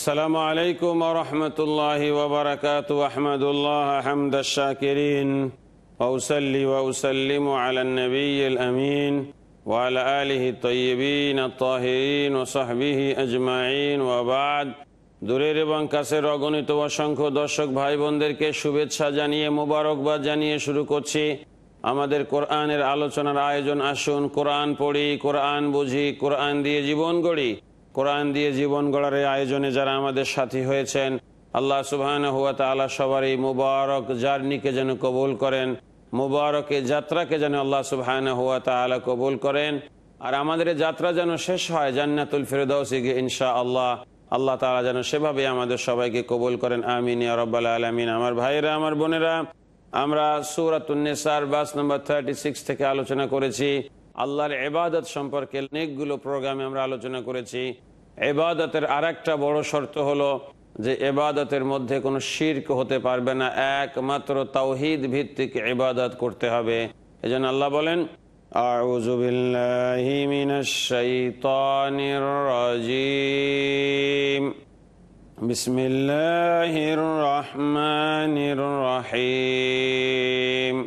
السلام عليكم ورحمة الله وبركاته أحمد الله حمد الشاكرين وأسلي وأسلم على النبي الأمين وعلى آله الطيبين الطاهرين وصحبه أجمعين وبعد দূরের এবং কাছের অগণিত অসংখ্য দর্শক ভাই বোনদেরকে শুভেচ্ছা জানিয়ে মোবারকবাদ জানিয়ে শুরু করছি আমাদের কোরআনের আলোচনার আয়োজন আসুন কোরআন পড়ি কোরআন বুঝি কোরআন দিয়ে জীবন গড়ি কোরআন দিয়ে জীবন গড়ার আয়োজনে যারা আমাদের সাথী হয়েছেন আল্লাহ সুবাহান হুয়া তালা সবার এই মুবারক জার্নিকে যেন কবুল করেন মুবারকের যাত্রাকে যেন আল্লাহ সুবাহান হুয়া তালা কবুল করেন আর আমাদের যাত্রা যেন শেষ হয় জান্নাতুল ফিরদৌসি গিয়ে ইনশা আল্লাহ আল্লাহ তালা যেন সেভাবে আমাদের সবাইকে কবুল করেন আমিন রব্বাল আলমিন আমার ভাইয়েরা আমার বোনেরা আমরা উন্নসার বাস নম্বর থার্টি সিক্স থেকে আলোচনা করেছি আল্লাহর এবাদত সম্পর্কে অনেকগুলো প্রোগ্রামে আমরা আলোচনা করেছি এবাদতের আর একটা বড় শর্ত হলো যে এবাদতের মধ্যে কোনো শির্ক হতে পারবে না একমাত্র তাওহিদ ভিত্তিক এবাদত করতে হবে এই জন্য আল্লাহ বলেন أعوذ بالله রহিম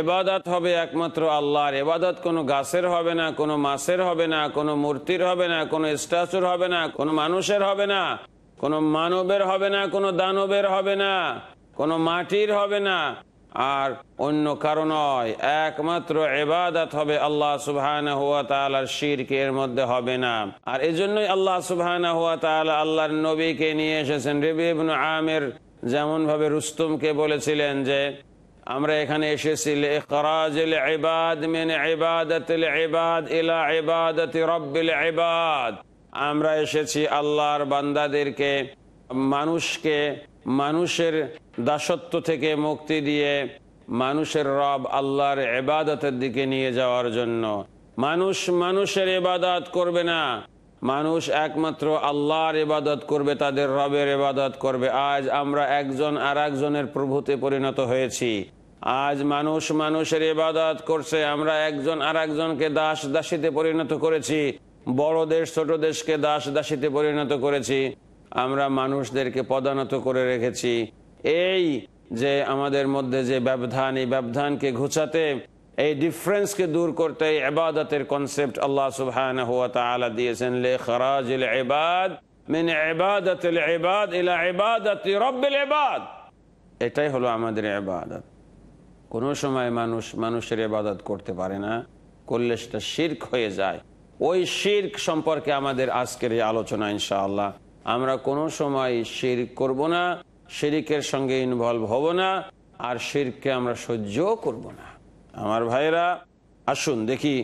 এবাদত হবে একমাত্র আল্লাহর এবাদত কোনো গাছের হবে না কোনো মাছের হবে না কোনো মূর্তির হবে না কোনো স্ট্যাচুর হবে না কোনো মানুষের হবে না কোনো মানবের হবে না কোনো দানবের হবে না কোনো মাটির হবে না আর অন্য কারো নয় একমাত্র এবাদত হবে আল্লাহ সুবাহ হুয়া শিরকে এর মধ্যে হবে না আর এজন্যই আল্লাহ সুবাহ হুয়া আল্লাহর নবীকে নিয়ে এসেছেন রবি আমের যেমনভাবে রুস্তুমকে বলেছিলেন যে আমরা এখানে এসেছি আমরা এসেছি আল্লাহর বান্দাদেরকে মানুষকে মানুষের দাসত্ব থেকে মুক্তি দিয়ে মানুষের রব আল্লাহর এবাদতের দিকে নিয়ে যাওয়ার জন্য মানুষ মানুষের এবাদাত করবে না মানুষ একমাত্র আল্লাহর ইবাদত করবে তাদের রবের ইবাদত করবে আজ আমরা একজন আর একজনের প্রভূতে পরিণত হয়েছি আজ মানুষ মানুষের ইবাদত করছে আমরা একজন আর একজনকে দাস দাসীতে পরিণত করেছি বড় দেশ ছোট দেশকে দাস দাসীতে পরিণত করেছি আমরা মানুষদেরকে পদানত করে রেখেছি এই যে আমাদের মধ্যে যে ব্যবধান এই ব্যবধানকে ঘুচাতে এই ডিফারেন্সকে দূর করতে এবাদতের কনসেপ্ট আল্লাহ সুবহান দিয়েছেন লে খরাজ এবাদ মিন এবাদত এবাদ ইলা এবাদত এটাই হলো আমাদের এবাদত কোনো সময় মানুষ মানুষের এবাদত করতে পারে না করলে সেটা শির্ক হয়ে যায় ওই শির্ক সম্পর্কে আমাদের আজকের এই আলোচনা ইনশাআল্লাহ আমরা কোনো সময় শির্ক করব না শিরিকের সঙ্গে ইনভলভ হব না আর শিরকে আমরা সহ্যও করব না আমার ভাইরা আসুন দেখি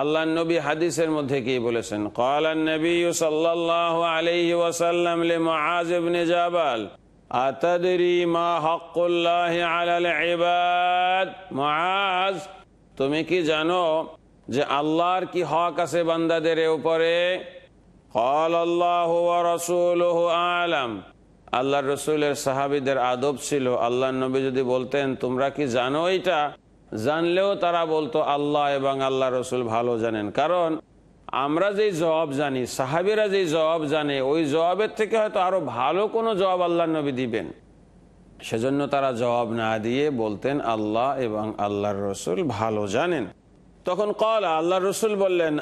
আল্লাহ নবী হাদিসের মধ্যে কি বলেছেন কালান নবী সাল্লাহ আলাইহি ওয়াসাল্লাম লে মুআজ ইবনে জাবাল আতাদরি মা হাক্কুল্লাহি আলাল ইবাদ মুআজ তুমি কি জানো যে আল্লাহর কি হক আছে বান্দাদের উপরে قال الله ورسوله আলাম আল্লাহর রসুলের সাহাবিদের আদব ছিল আল্লাহ নবী যদি বলতেন তোমরা কি জানো এটা জানলেও তারা বলতো আল্লাহ এবং আল্লাহ রসুল ভালো জানেন কারণ আমরা যেই জবাব জানি সাহাবিরা যেই জবাব জানে ওই জবাবের থেকে হয়তো আরও ভালো কোনো জবাব আল্লাহ নবী দিবেন সেজন্য তারা জবাব না দিয়ে বলতেন আল্লাহ এবং আল্লাহর রসুল ভালো জানেন তখন কল আল্লাহ রসুল বললেন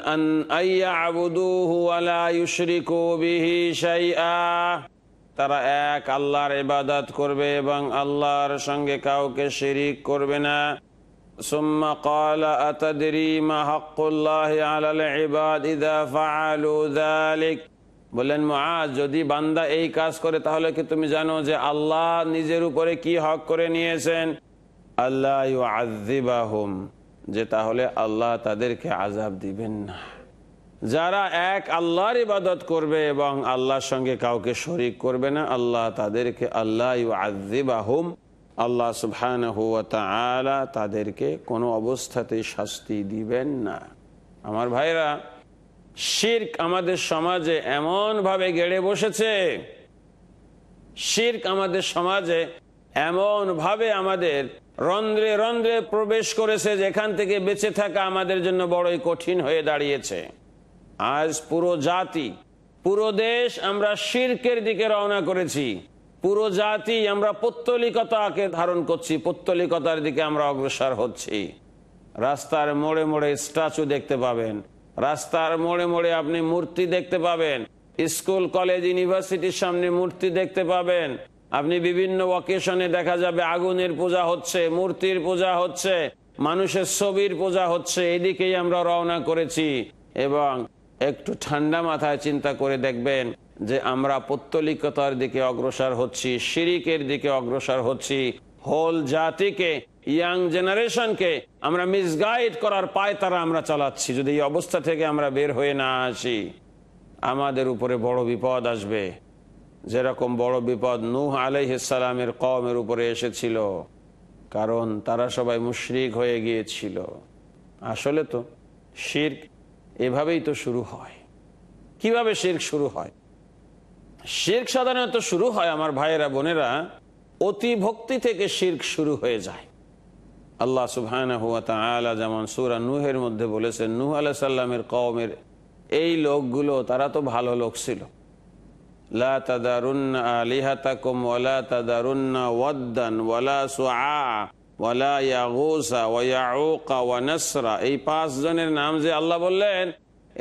তারা এক আল্লাহর ইবাদত করবে এবং আল্লাহর সঙ্গে কাউকে শিরিক করবে না ثم قال أتدري ما حق الله على العباد إذا فعلوا ذلك বললেন মহাজ যদি বান্দা এই কাজ করে তাহলে কি তুমি জানো যে আল্লাহ নিজের উপরে কি হক করে নিয়েছেন আল্লাহ যে তাহলে আল্লাহ তাদেরকে আজাব দিবেন না যারা এক আল্লাহর ইবাদত করবে এবং আল্লাহর সঙ্গে কাউকে শরিক করবে না আল্লাহ তাদেরকে আল্লাহ আজিবাহুম আল্লাহ সুবহানহ আলা তাদেরকে কোনো অবস্থাতে শাস্তি দিবেন না আমার ভাইরা শির্ক আমাদের সমাজে এমনভাবে গেড়ে বসেছে শির্ক আমাদের সমাজে এমনভাবে আমাদের রন্ধ্রে রন্ধ্রে প্রবেশ করেছে যেখান থেকে বেঁচে থাকা আমাদের জন্য বড়ই কঠিন হয়ে দাঁড়িয়েছে আজ পুরো জাতি পুরো দেশ আমরা শির্কের দিকে রওনা করেছি পুরো জাতি আমরা পত্তলিকতাকে ধারণ করছি পত্তলিকতার দিকে আমরা অগ্রসর হচ্ছি রাস্তার মোড়ে মোড়ে স্ট্যাচু দেখতে পাবেন রাস্তার মোড়ে মোড়ে আপনি মূর্তি দেখতে পাবেন স্কুল কলেজ ইউনিভার্সিটির সামনে মূর্তি দেখতে পাবেন আপনি বিভিন্ন ওকেশনে দেখা যাবে আগুনের পূজা হচ্ছে মূর্তির পূজা হচ্ছে মানুষের ছবির পূজা হচ্ছে এদিকেই আমরা রওনা করেছি এবং একটু ঠান্ডা মাথায় চিন্তা করে দেখবেন যে আমরা পত্তলিকতার দিকে অগ্রসর হচ্ছি শিরিকের দিকে অগ্রসর হচ্ছি হোল জাতিকে ইয়াং জেনারেশনকে আমরা মিসগাইড করার পায় তারা আমরা চালাচ্ছি যদি এই অবস্থা থেকে আমরা বের হয়ে না আসি আমাদের উপরে বড় বিপদ আসবে যেরকম বড় বিপদ নূহ আলাইসালামের কমের উপরে এসেছিল কারণ তারা সবাই মুশরিক হয়ে গিয়েছিল আসলে তো শির এভাবেই তো শুরু হয় কিভাবে শির শুরু হয় শির্ক সাধারণত শুরু হয় আমার ভাইয়েরা বোনেরা অতি ভক্তি থেকে শির্ক শুরু হয়ে যায় আল্লাহ সুবহান হুয়া তালা যেমন সুরা নুহের মধ্যে বলেছেন নুহ আলাহ সাল্লামের কওমের এই লোকগুলো তারা তো ভালো লোক ছিল লা তাদারুন্না আলিহাতাকুম ওয়ালা তাদারুন্না ওয়াদ্দান ওয়ালা সুআ ওয়ালা ইয়াগুসা ওয়া ইয়াউকা ওয়া নাসরা এই পাঁচ জনের নাম যে আল্লাহ বললেন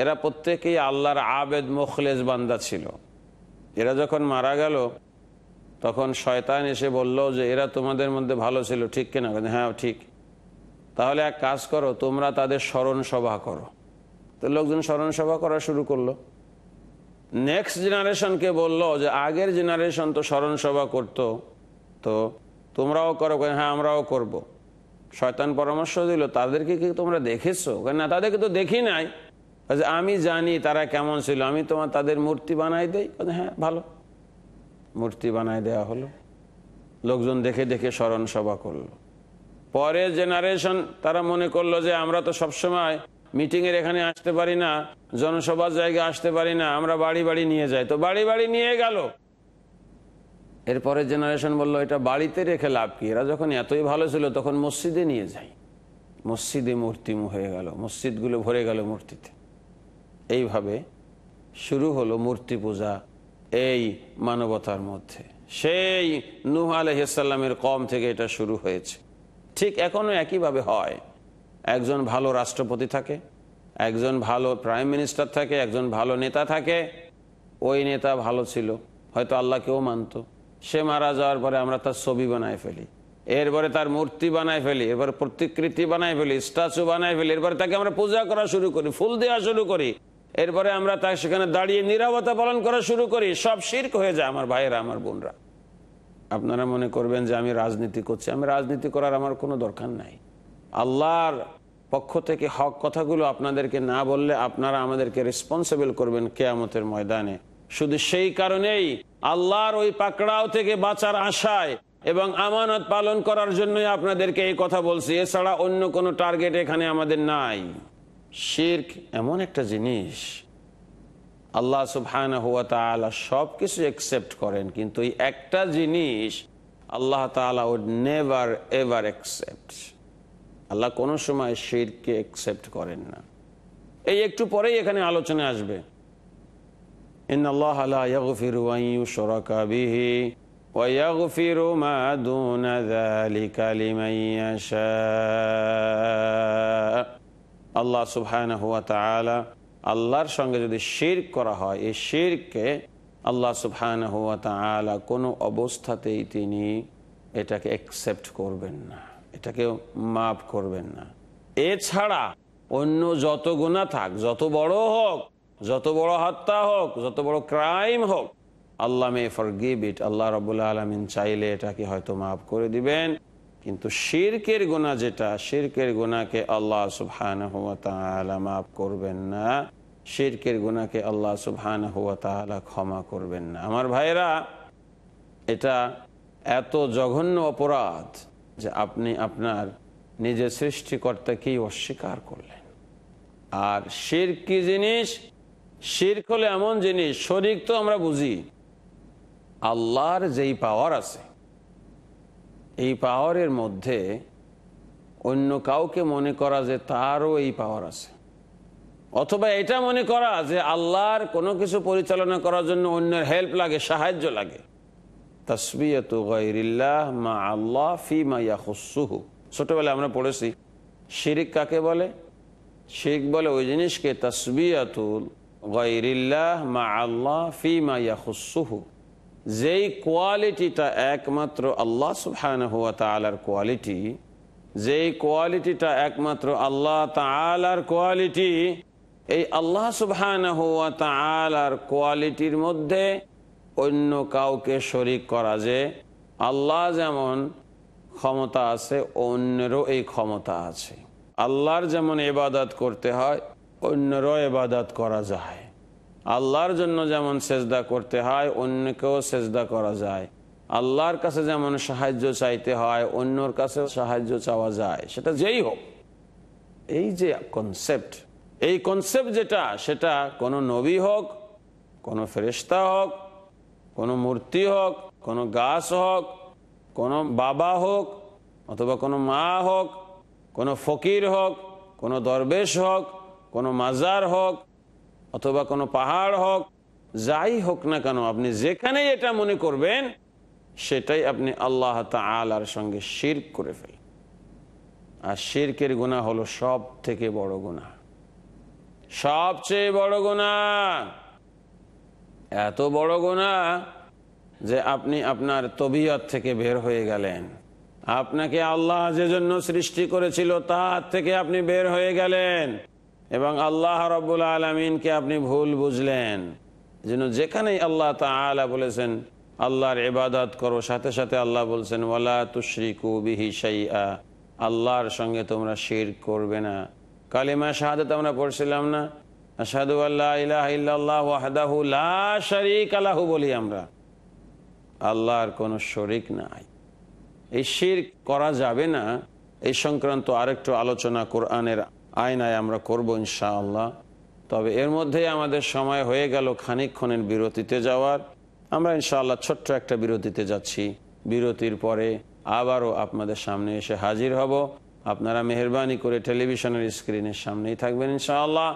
এরা প্রত্যেকেই আল্লাহর আবেদ মুখলেস বান্দা ছিল এরা যখন মারা গেল তখন শয়তান এসে বলল যে এরা তোমাদের মধ্যে ভালো ছিল ঠিক কিনা হ্যাঁ ঠিক তাহলে এক কাজ করো তোমরা তাদের স্মরণ সভা করো তো লোকজন স্মরণ সভা করা শুরু করলো নেক্সট জেনারেশনকে বলল যে আগের জেনারেশন তো স্মরণ সভা করতো তো তোমরাও করো হ্যাঁ আমরাও করব। শয়তান পরামর্শ দিল তাদেরকে কি তোমরা দেখেছো না তাদেরকে তো দেখি নাই আমি জানি তারা কেমন ছিল আমি তোমার তাদের মূর্তি বানাই দেই হ্যাঁ ভালো মূর্তি বানাই দেওয়া হলো লোকজন দেখে দেখে স্মরণ সভা করলো পরের জেনারেশন তারা মনে করলো যে আমরা তো সবসময় মিটিংয়ের এখানে আসতে পারি না জনসভার জায়গায় আসতে পারি না আমরা বাড়ি বাড়ি নিয়ে যাই তো বাড়ি বাড়ি নিয়ে গেল এরপরের জেনারেশন বলল এটা বাড়িতে রেখে লাভ কি এরা যখন এতই ভালো ছিল তখন মসজিদে নিয়ে যাই মসজিদে মূর্তি হয়ে গেল মসজিদগুলো ভরে গেল মূর্তিতে এইভাবে শুরু হলো মূর্তি পূজা এই মানবতার মধ্যে সেই নুহ আলহিসাল্লামের কম থেকে এটা শুরু হয়েছে ঠিক এখনও একইভাবে হয় একজন ভালো রাষ্ট্রপতি থাকে একজন ভালো প্রাইম মিনিস্টার থাকে একজন ভালো নেতা থাকে ওই নেতা ভালো ছিল হয়তো আল্লাহকেও মানত সে মারা যাওয়ার পরে আমরা তার ছবি বানায় ফেলি এরপরে তার মূর্তি বানায় ফেলি এরপরে প্রতিকৃতি বানায় ফেলি স্ট্যাচু বানায় ফেলি এরপরে তাকে আমরা পূজা করা শুরু করি ফুল দেওয়া শুরু করি এরপরে আমরা তাই সেখানে দাঁড়িয়ে নিরাপত্তা পালন করা শুরু করি সব শির্ক হয়ে যায় আমার ভাইয়েরা আমার বোনরা আপনারা মনে করবেন যে আমি রাজনীতি করছি আমি রাজনীতি করার আমার কোনো দরকার নাই আল্লাহর পক্ষ থেকে হক কথাগুলো আপনাদেরকে না বললে আপনারা আমাদেরকে রেসপন্সিবল করবেন কেয়ামতের ময়দানে শুধু সেই কারণেই আল্লাহর ওই পাকড়াও থেকে বাঁচার আশায় এবং আমানত পালন করার জন্যই আপনাদেরকে এই কথা বলছি এছাড়া অন্য কোনো টার্গেট এখানে আমাদের নাই শির্ক এমন একটা জিনিস আল্লাহ সুবহান হুয়া তালা সব কিছু অ্যাকসেপ্ট করেন কিন্তু এই একটা জিনিস আল্লাহ তালা উড নেভার এভার অ্যাকসেপ্ট আল্লাহ কোনো সময় শিরকে অ্যাকসেপ্ট করেন না এই একটু পরেই এখানে আলোচনা আসবে ইন আল্লাহ আল্লাহ সুবহান হুয়া তালা আল্লাহর সঙ্গে যদি শের করা হয় এই শেরকে আল্লাহ সুবহান হুয়া তালা কোনো অবস্থাতেই তিনি এটাকে অ্যাকসেপ্ট করবেন না এটাকে মাফ করবেন না এছাড়া অন্য যত গুণা থাক যত বড় হোক যত বড় হত্যা হোক যত বড় ক্রাইম হোক আল্লাহ মে ফর গিভ ইট আল্লাহ রবুল্লা আলমিন চাইলে এটাকে হয়তো মাফ করে দিবেন কিন্তু শিরকের গোনা যেটা শিরকের গোনাকে আল্লাহ সুবহান মাফ করবেন না শিরকের গোনাকে আল্লাহ সুবহান ক্ষমা করবেন না আমার ভাইরা এটা এত জঘন্য অপরাধ যে আপনি আপনার নিজের সৃষ্টিকর্তাকেই অস্বীকার করলেন আর শির কি জিনিস শির্ক হলে এমন জিনিস শরিক তো আমরা বুঝি আল্লাহর যেই পাওয়ার আছে এই পাওয়ারের মধ্যে অন্য কাউকে মনে করা যে তারও এই পাওয়ার আছে অথবা এটা মনে করা যে আল্লাহর কোনো কিছু পরিচালনা করার জন্য অন্যের হেল্প লাগে সাহায্য লাগে ছোটবেলায় মা আল্লাহ ফি মা আমরা পড়েছি শিরিক কাকে বলে শিরিক বলে ওই জিনিসকে তসবিয়াতুল মা আল্লাহ ফি মা ইয়াহুসুহু যেই কোয়ালিটিটা একমাত্র আল্লাহ সুফান হুয়া তালার কোয়ালিটি যেই কোয়ালিটিটা একমাত্র আল্লাহ তালার কোয়ালিটি এই আল্লাহ সুফান হুয়া তালার কোয়ালিটির মধ্যে অন্য কাউকে শরিক করা যে আল্লাহ যেমন ক্ষমতা আছে অন্যেরও এই ক্ষমতা আছে আল্লাহর যেমন এবাদত করতে হয় অন্যেরও এবাদত করা যায় আল্লাহর জন্য যেমন সেজদা করতে হয় অন্যকেও সেজদা করা যায় আল্লাহর কাছে যেমন সাহায্য চাইতে হয় অন্যর কাছে সাহায্য চাওয়া যায় সেটা যেই হোক এই যে কনসেপ্ট এই কনসেপ্ট যেটা সেটা কোনো নবী হোক কোনো ফেরিস্তা হোক কোনো মূর্তি হোক কোনো গাছ হোক কোনো বাবা হোক অথবা কোনো মা হোক কোনো ফকির হোক কোনো দরবেশ হোক কোনো মাজার হোক অথবা কোনো পাহাড় হোক যাই হোক না কেন আপনি যেখানেই এটা মনে করবেন সেটাই আপনি আল্লাহ তালার সঙ্গে শির করে ফেল আর শিরকের গুণা হলো সব থেকে বড় গুণা সবচেয়ে বড় গুণা এত বড় গোনা যে আপনি আপনার তবিয়ত থেকে বের হয়ে গেলেন আপনাকে আল্লাহ যে জন্য সৃষ্টি করেছিল তার থেকে আপনি বের হয়ে গেলেন এবং আল্লাহ রব্বুল আলমিনকে আপনি ভুল বুঝলেন যেন যেখানেই আল্লাহ তালা বলেছেন আল্লাহর ইবাদত করো সাথে সাথে আল্লাহ বলছেন ওয়ালা তুশ্রিকু বিহি সাইয়া আল্লাহর সঙ্গে তোমরা শির করবে না কালিমা তো আমরা পড়ছিলাম না সাধু আল্লাহ ইলাহ ইল্লাহ ওয়াহদাহু লা শারিক আলাহু বলি আমরা আল্লাহর কোনো শরিক নাই এই শির করা যাবে না এই সংক্রান্ত আরেকটু আলোচনা কোরআনের আয়নায় আমরা করব ইনশাআল্লাহ তবে এর মধ্যেই আমাদের সময় হয়ে গেল খানিকক্ষণের বিরতিতে যাওয়ার আমরা ইনশাআল্লাহ ছোট্ট একটা বিরতিতে যাচ্ছি বিরতির পরে আবারও আপনাদের সামনে এসে হাজির হব আপনারা মেহরবানি করে টেলিভিশনের স্ক্রিনের সামনেই থাকবেন ইনশাআল্লাহ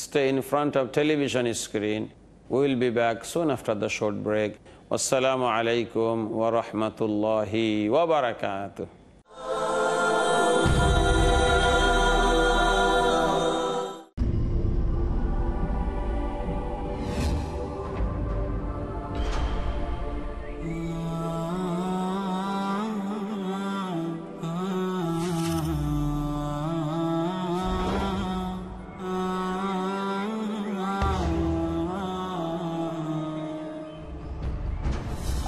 stay in front of television screen will be back soon after the short break আসসালামু আলাইকুম ওয়া ওবরাকাত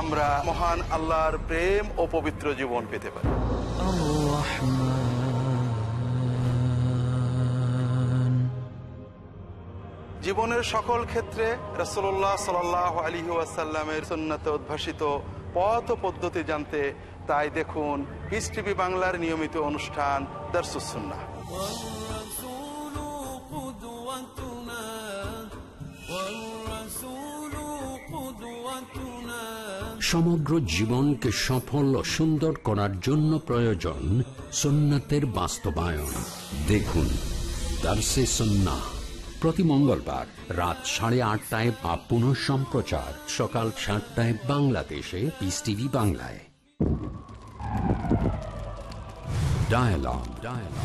আমরা মহান আল্লাহর প্রেম ও পবিত্র জীবন পেতে পারি জীবনের সকল ক্ষেত্রে রসোল্লাহ সাল আলি ওয়াসাল্লামের সন্ন্যতে উদ্ভাসিত পথ পদ্ধতি জানতে তাই দেখুন পিস বাংলার নিয়মিত অনুষ্ঠান দর্শুসুন্না সমগ্র জীবনকে সফল ও সুন্দর করার জন্য প্রয়োজন সোনাতের বাস্তবায়ন দেখুন দার্সে সন্না প্রতি মঙ্গলবার রাত সাড়ে আটটায় বা পুনঃ সম্প্রচার সকাল সাতটায় বাংলাদেশে পিস টিভি বাংলায় dialogue dialogue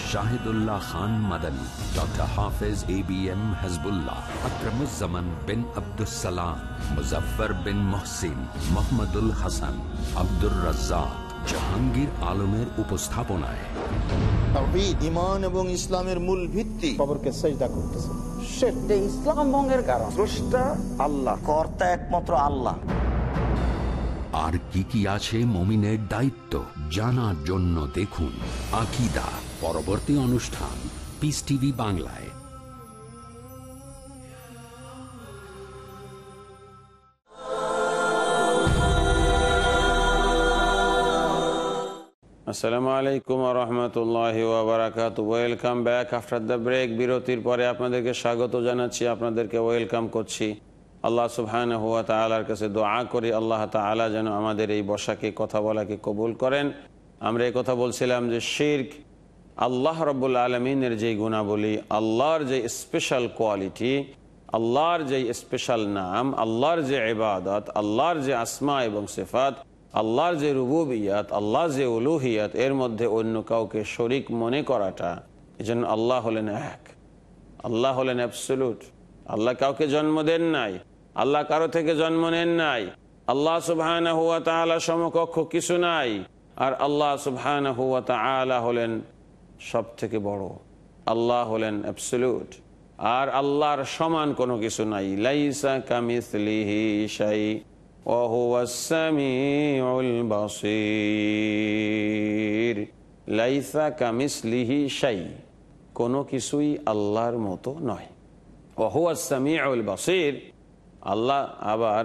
Shahidullah Khan Madani doctor Hafez A B M Hizbullah Akramuzzaman bin Salam Muzaffar বিন মোহসিন মোহাম্মদুল হাসান আব্দুর রাজ্জাক জাহাঙ্গীর আলমের উপস্থাপনায় এবং ইসলামের মূল ভিত্তি খবরকে আল্লাহ একমাত্র আল্লাহ আর কি কি আছে মমিনের দায়িত্ব জানার জন্য দেখুন আকিদা পরবর্তী অনুষ্ঠান পিস টিভি বাংলায় আসসালামু আলাইকুম রহমতুল্লাহ ওবরাকাত welcome back after the break বিরতির পরে আপনাদেরকে স্বাগত জানাচ্ছি আপনাদেরকে ওয়েলকাম করছি আল্লাহ সুহান হুয়া তালার কাছে দোয়া করি আল্লাহ তালা যেন আমাদের এই বসাকে কথা বলাকে কবুল করেন আমরা এই কথা বলছিলাম যে শির্ক আল্লাহ রব্বুল আলমিনের যেই গুণাবলী আল্লাহর যে স্পেশাল কোয়ালিটি আল্লাহর যে স্পেশাল নাম আল্লাহর যে ইবাদত আল্লাহর যে আসমা এবং সেফাত আল্লাহর যে রুবুবিয়াত আল্লাহ যে উলুহিয়াত এর মধ্যে অন্য কাউকে শরিক মনে করাটা এজন্য আল্লাহ হলেন এক আল্লাহ হলেন অ্যাবসলুট আল্লাহ কাউকে জন্ম দেন নাই আল্লাহ কারো থেকে জন্ম নেন নাই আল্লাহ সুবহান হুয়া তালা সমকক্ষ কিছু নাই আর আল্লাহ সুবহান হুয়া তালা হলেন সব থেকে বড় আল্লাহ হলেন অ্যাবসলিউট আর আল্লাহর সমান কোনো কিছু নাই লাইসা কামিসলিহি শাই লাইসা লিহি সাই কোনো কিছুই আল্লাহর মতো নয় ওহুয়াসামি বাসির আল্লাহ আবার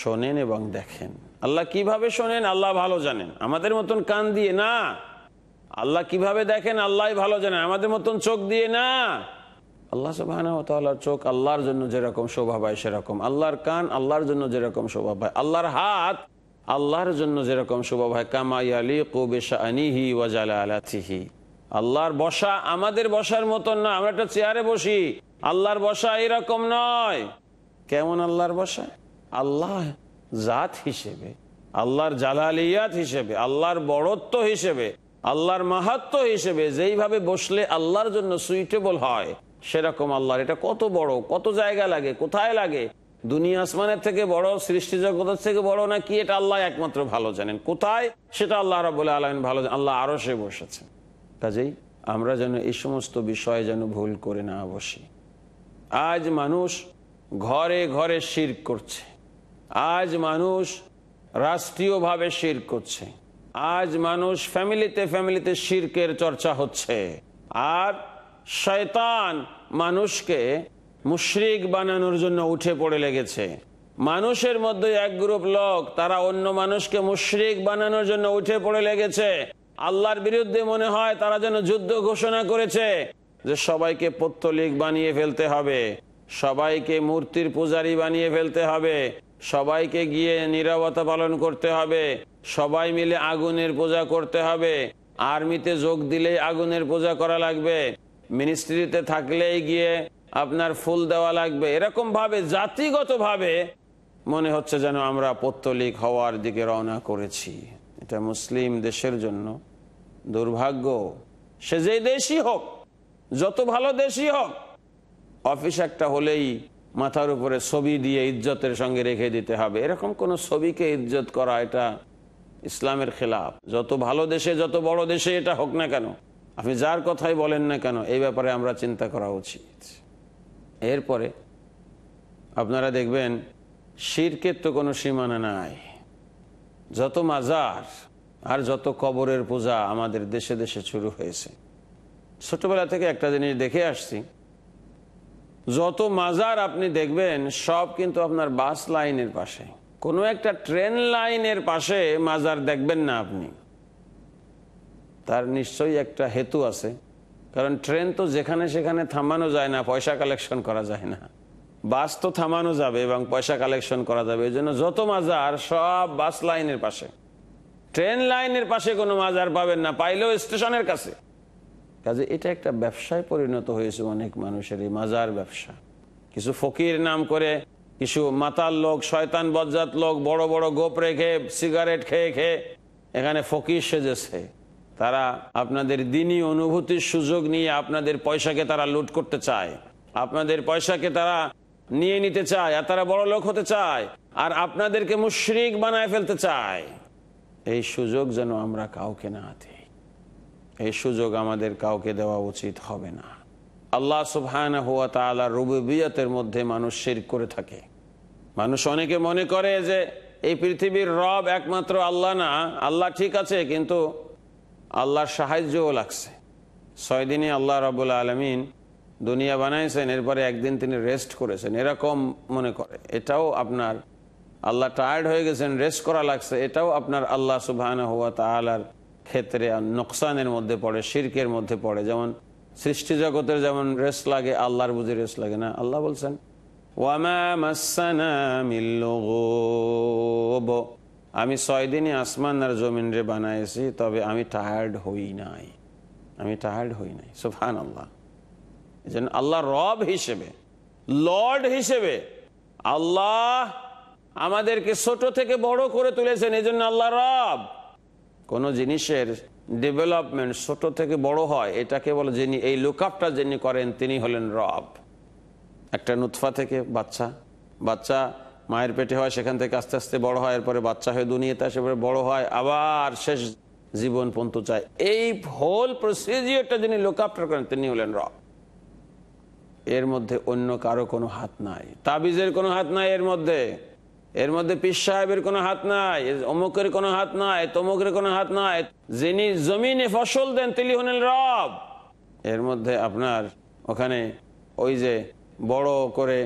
শোনেন এবং দেখেন আল্লাহ কিভাবে শোনেন আল্লাহ ভালো জানেন আমাদের মতন কান দিয়ে না আল্লাহ কিভাবে দেখেন আল্লাহ ভালো জানেন আমাদের মতন চোখ দিয়ে না আল্লাহ সুবাহর চোখ আল্লাহর জন্য যেরকম শোভা পায় সেরকম আল্লাহর কান আল্লাহর জন্য যেরকম শোভা পায় আল্লাহর হাত আল্লাহর জন্য যেরকম শোভা পায় কামাই আলী কোবেশানিহি ওয়াজালা আল্লাহর বসা আমাদের বসার মতন না আমরা একটা চেয়ারে বসি আল্লাহর বসা এরকম নয় কেমন আল্লাহর বসা আল্লাহ জাত হিসেবে আল্লাহর জালালিয়াত হিসেবে আল্লাহর বড়ত্ব হিসেবে আল্লাহর মাহাত্ম হিসেবে যেইভাবে বসলে আল্লাহর জন্য সুইটেবল হয় সেরকম আল্লাহর এটা কত বড় কত জায়গা লাগে কোথায় লাগে দুনিয়া আসমানের থেকে বড় সৃষ্টি জগতের থেকে বড় না কি এটা আল্লাহ একমাত্র ভালো জানেন কোথায় সেটা আল্লাহ বলে আলমিন ভালো আল্লাহ আরো সে বসেছেন কাজেই আমরা যেন এই সমস্ত বিষয়ে যেন ভুল করে না বসি আজ মানুষ ঘরে ঘরে শির করছে আজ মানুষ রাষ্ট্রীয়ভাবে শির করছে আজ মানুষ ফ্যামিলিতে ফ্যামিলিতে শিরকের চর্চা হচ্ছে আর শয়তান মানুষকে মুশরিক বানানোর জন্য উঠে পড়ে লেগেছে মানুষের মধ্যে এক গ্রুপ লোক তারা অন্য মানুষকে মুশরিক বানানোর জন্য উঠে পড়ে লেগেছে আল্লাহর বিরুদ্ধে মনে হয় তারা যেন যুদ্ধ ঘোষণা করেছে যে সবাইকে পত্তলিক বানিয়ে ফেলতে হবে সবাইকে মূর্তির পূজারি বানিয়ে ফেলতে হবে সবাইকে গিয়ে নিরবতা পালন করতে হবে সবাই মিলে আগুনের পূজা করতে হবে আর্মিতে যোগ দিলেই আগুনের পূজা করা লাগবে মিনিস্ট্রিতে থাকলেই গিয়ে আপনার ফুল দেওয়া লাগবে এরকমভাবে জাতিগতভাবে মনে হচ্ছে যেন আমরা পত্তলিক হওয়ার দিকে রওনা করেছি এটা মুসলিম দেশের জন্য দুর্ভাগ্য সে যে দেশই হোক যত ভালো দেশই হোক অফিস একটা হলেই মাথার উপরে ছবি দিয়ে ইজ্জতের সঙ্গে রেখে দিতে হবে এরকম কোনো ছবিকে ইজ্জত করা এটা ইসলামের খেলাফ যত ভালো দেশে যত বড় দেশে এটা হোক না কেন আপনি যার কথাই বলেন না কেন এই ব্যাপারে আমরা চিন্তা করা উচিত এরপরে আপনারা দেখবেন শিরকের তো কোনো সীমানা নাই যত মাজার আর যত কবরের পূজা আমাদের দেশে দেশে শুরু হয়েছে ছোটবেলা থেকে একটা জিনিস দেখে আসছি যত মাজার আপনি দেখবেন সব কিন্তু আপনার বাস লাইনের পাশে কোনো একটা ট্রেন লাইনের পাশে মাজার দেখবেন না আপনি তার নিশ্চয়ই একটা হেতু আছে কারণ ট্রেন তো যেখানে সেখানে থামানো যায় না পয়সা কালেকশন করা যায় না বাস তো থামানো যাবে এবং পয়সা কালেকশন করা যাবে এই জন্য যত মাজার সব বাস লাইনের পাশে ট্রেন লাইনের পাশে কোনো মাজার পাবেন না পাইলেও স্টেশনের কাছে কাজে এটা একটা ব্যবসায় পরিণত হয়েছে অনেক মানুষের এই মাজার ব্যবসা কিছু ফকির নাম করে কিছু মাতাল লোক শয়তান বজ্জাত লোক বড় বড় গোপ রেখে সিগারেট খেয়ে খেয়ে এখানে ফকির সেজেছে তারা আপনাদের দিনই অনুভূতির সুযোগ নিয়ে আপনাদের পয়সাকে তারা লুট করতে চায় আপনাদের পয়সাকে তারা নিয়ে নিতে চায় আর তারা বড় লোক হতে চায় আর আপনাদেরকে মুশরিক বানায় ফেলতে চায় এই সুযোগ যেন আমরা কাউকে না হাতে এই সুযোগ আমাদের কাউকে দেওয়া উচিত হবে না আল্লাহ সুবহান হুয়া তালা রুবিয়াতের মধ্যে মানুষ শির করে থাকে মানুষ অনেকে মনে করে যে এই পৃথিবীর রব একমাত্র আল্লাহ না আল্লাহ ঠিক আছে কিন্তু আল্লাহর সাহায্যও লাগছে ছয় দিনে আল্লাহ রবুল আলমিন দুনিয়া বানাইছেন এরপরে একদিন তিনি রেস্ট করেছেন এরকম মনে করে এটাও আপনার আল্লাহ টায়ার্ড হয়ে গেছেন রেস্ট করা লাগছে এটাও আপনার আল্লাহ সুবাহ হুয়া তালার ক্ষেত্রে নোকসানের মধ্যে পড়ে শির্কের মধ্যে পড়ে যেমন সৃষ্টি জগতের যেমন রেস লাগে আল্লাহর বুঝে রেস লাগে না আল্লাহ বলছেন আমি ছয় দিনই আসমান আর জমিন রে বানাইছি তবে আমি টায়ার্ড হই নাই আমি টায়ার্ড হই নাই সুফান আল্লাহ এই জন্য আল্লাহ রব হিসেবে লর্ড হিসেবে আল্লাহ আমাদেরকে ছোট থেকে বড় করে তুলেছেন এই জন্য আল্লাহ রব কোনো জিনিসের ডেভেলপমেন্ট ছোট থেকে বড় হয় এটাকে বলে যিনি এই লুকআপটা যিনি করেন তিনি হলেন রব একটা নুৎফা থেকে বাচ্চা বাচ্চা মায়ের পেটে হয় সেখান থেকে আস্তে আস্তে বড় হয় এরপরে বাচ্চা হয়ে দুনিয়াতে আসে পরে বড় হয় আবার শেষ জীবন পন্ত চায় এই হোল প্রসিজিওরটা যিনি লুকআপটা করেন তিনি হলেন রব এর মধ্যে অন্য কারো কোনো হাত নাই তাবিজের কোনো হাত নাই এর মধ্যে এর মধ্যে পিস সাহেবের কোনো হাত নাই অমুকের কোনো হাত নাই তমুকের কোনো হাত নাই যিনি জমিনে ফসল দেন তিনি হলেন রব এর মধ্যে আপনার ওখানে ওই যে বড় করে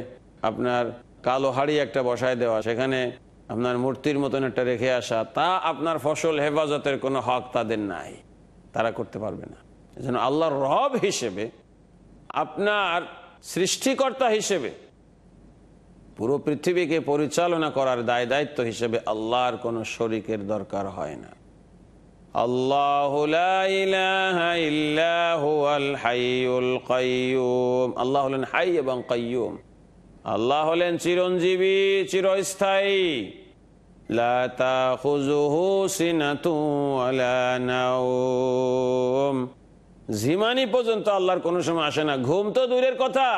আপনার কালো হাড়ি একটা বসায় দেওয়া সেখানে আপনার মূর্তির মতন একটা রেখে আসা তা আপনার ফসল হেফাজতের কোনো হক তাদের নাই তারা করতে পারবে না এজন্য আল্লাহর রব হিসেবে আপনার সৃষ্টিকর্তা হিসেবে পুরো পৃথিবীকে পরিচালনা করার দায় দায়িত্ব হিসেবে আল্লাহর কোনো শরিকের দরকার হয় না আল্লাহ আল্লাহ হলেন হাই এবং কাইম আল্লাহ হলেন চিরঞ্জীবী চিরস্থায়ী ঝিমানি পর্যন্ত আল্লাহর কোনো সময় আসে না ঘুম তো দূরের কথা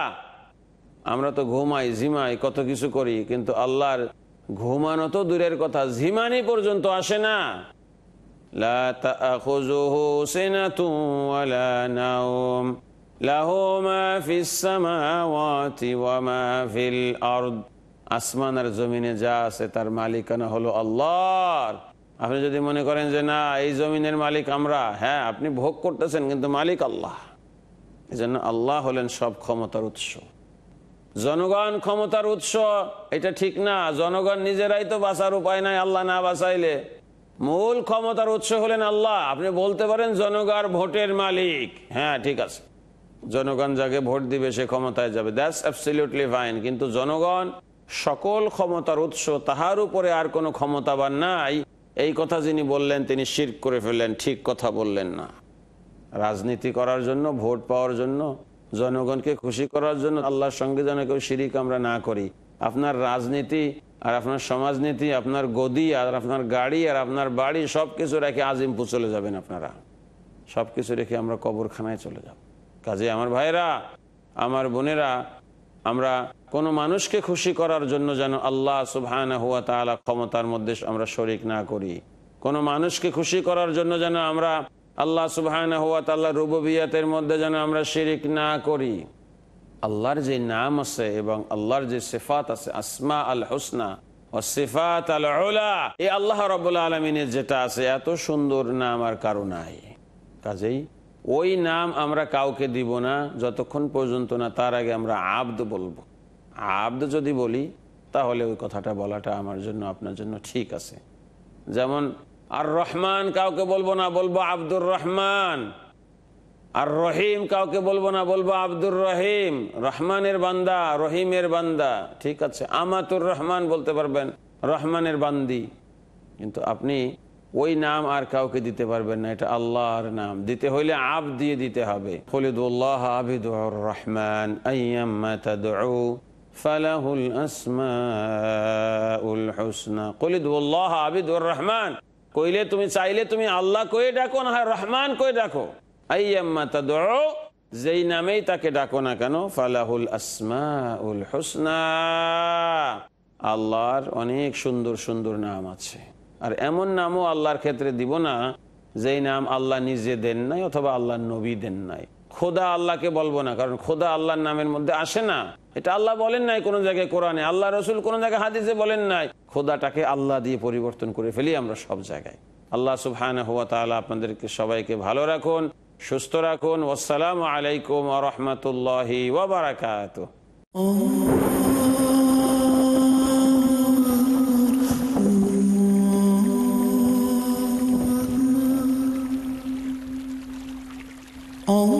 আমরা তো ঘুমাই ঝিমাই কত কিছু করি কিন্তু আল্লাহর ঘুমানো তো দূরের কথা ঝিমানি পর্যন্ত আসে না আসমান আর জমিনে যা আছে তার মালিকানা হলো আল্লাহর আপনি যদি মনে করেন যে না এই জমিনের মালিক আমরা হ্যাঁ আপনি ভোগ করতেছেন কিন্তু মালিক আল্লাহ এই জন্য আল্লাহ হলেন সব ক্ষমতার উৎস জনগণ ক্ষমতার উৎস এটা ঠিক না জনগণ নিজেরাই তো বাঁচার উপায় নাই আল্লাহ না বাঁচাইলে মূল ক্ষমতার উৎস হলেন আল্লাহ আপনি বলতে পারেন জনগণ ভোটের মালিক হ্যাঁ ঠিক আছে জনগণ যাকে ভোট দিবে সে ক্ষমতায় যাবে দ্যাটস ফাইন কিন্তু জনগণ সকল ক্ষমতার উৎস তাহার উপরে আর কোনো ক্ষমতাবান নাই এই কথা যিনি বললেন তিনি শির করে ফেললেন ঠিক কথা বললেন না রাজনীতি করার জন্য ভোট পাওয়ার জন্য জনগণকে খুশি করার জন্য আল্লাহর সঙ্গে যেন কেউ শিরিক আমরা না করি আপনার রাজনীতি আর আপনার সমাজনীতি আপনার গদি আর আপনার গাড়ি আর আপনার বাড়ি সব কিছু রেখে আজিমপুর চলে যাবেন আপনারা সব কিছু রেখে আমরা কবরখানায় চলে যাব কাজে আমার ভাইরা আমার বোনেরা আমরা কোনো মানুষকে খুশি করার জন্য যেন আল্লাহ সুবহান হুয়া তালা ক্ষমতার মধ্যে আমরা শরিক না করি কোনো মানুষকে খুশি করার জন্য যেন আমরা আল্লাহ সুবাহানা হাত আল্লাহ রুবিয়াতের মধ্যে যেন আমরা শিরিক না করি আল্লাহর যে নাম আছে এবং আল্লাহর যে সেফাত আছে আসমা আল হোসনা সেফাত আল এই আল্লাহ রবুল্লা আলমিনের যেটা আছে এত সুন্দর নাম আর কারো নাই কাজেই ওই নাম আমরা কাউকে দিব না যতক্ষণ পর্যন্ত না তার আগে আমরা আব্দ বলবো আব্দ যদি বলি তাহলে ওই কথাটা বলাটা আমার জন্য আপনার জন্য ঠিক আছে যেমন আর রহমান কাউকে বলবো না বলবো আব্দুর রহমান আর রহিম কাউকে বলবো না বলবো আব্দুর রহিম রহমানের বান্দা রহিমের বান্দা ঠিক আছে আমাতুর রহমান বলতে পারবেন রহমানের বান্দি কিন্তু আপনি ওই নাম আর কাউকে দিতে পারবেন না এটা আল্লাহর নাম দিতে হইলে আব দিয়ে দিতে হবে ফলিদুল্লাহ রহমান আবিদুর রহমান কইলে তুমি চাইলে তুমি আল্লাহ কয়ে ডাকো না হয় রহমান কয়ে ডাকো আইয়াম্মা তা দড়ো যেই নামেই তাকে ডাকো না কেন ফালাহুল আসমাউল হোসনা আল্লাহর অনেক সুন্দর সুন্দর নাম আছে আর এমন নামও আল্লাহর ক্ষেত্রে দিব না যেই নাম আল্লাহ নিজে দেন নাই অথবা আল্লাহ নবী দেন নাই খোদা আল্লাহকে বলবো না কারণ খোদা আল্লাহর নামের মধ্যে আসে না এটা আল্লাহ বলেন নাই কোনো জায়গায় কোরআনে আল্লাহ রসুল কোনো জায়গায় হাদিসে বলেন নাই খোদাটাকে আল্লাহ দিয়ে পরিবর্তন করে ফেলি আমরা সব জায়গায় আল্লাহ সুবহান হুয়া তালা আপনাদেরকে সবাইকে ভালো রাখুন সুস্থ রাখুন আসসালামু আলাইকুম আ রহমতুল্লাহি ওবরাকাত Oh